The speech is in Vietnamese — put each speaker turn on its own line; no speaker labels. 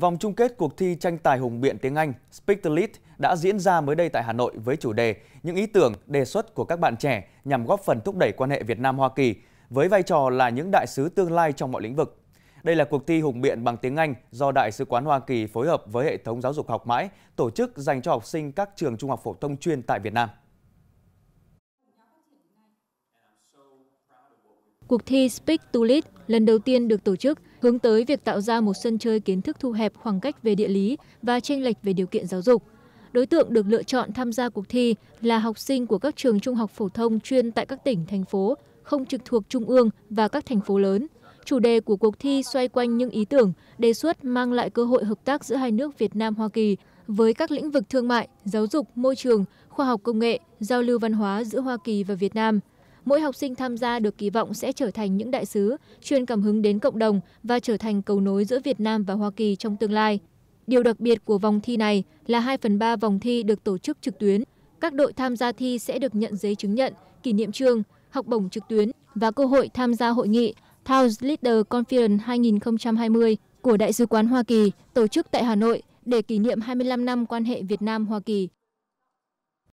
Vòng chung kết cuộc thi tranh tài hùng biện tiếng Anh Speak the Lead đã diễn ra mới đây tại Hà Nội với chủ đề Những ý tưởng, đề xuất của các bạn trẻ nhằm góp phần thúc đẩy quan hệ Việt Nam-Hoa Kỳ với vai trò là những đại sứ tương lai trong mọi lĩnh vực. Đây là cuộc thi hùng biện bằng tiếng Anh do Đại sứ quán Hoa Kỳ phối hợp với hệ thống giáo dục học mãi tổ chức dành cho học sinh các trường trung học phổ thông chuyên tại Việt Nam.
Cuộc thi Speak to Lead lần đầu tiên được tổ chức hướng tới việc tạo ra một sân chơi kiến thức thu hẹp khoảng cách về địa lý và tranh lệch về điều kiện giáo dục. Đối tượng được lựa chọn tham gia cuộc thi là học sinh của các trường trung học phổ thông chuyên tại các tỉnh, thành phố, không trực thuộc trung ương và các thành phố lớn. Chủ đề của cuộc thi xoay quanh những ý tưởng, đề xuất mang lại cơ hội hợp tác giữa hai nước Việt Nam-Hoa Kỳ với các lĩnh vực thương mại, giáo dục, môi trường, khoa học công nghệ, giao lưu văn hóa giữa Hoa Kỳ và Việt Nam – mỗi học sinh tham gia được kỳ vọng sẽ trở thành những đại sứ chuyên cảm hứng đến cộng đồng và trở thành cầu nối giữa Việt Nam và Hoa Kỳ trong tương lai. Điều đặc biệt của vòng thi này là 2 phần 3 vòng thi được tổ chức trực tuyến. Các đội tham gia thi sẽ được nhận giấy chứng nhận, kỷ niệm trường, học bổng trực tuyến và cơ hội tham gia hội nghị Taos Leader Conference 2020 của Đại sứ quán Hoa Kỳ tổ chức tại Hà Nội để kỷ niệm 25 năm quan hệ Việt Nam-Hoa Kỳ.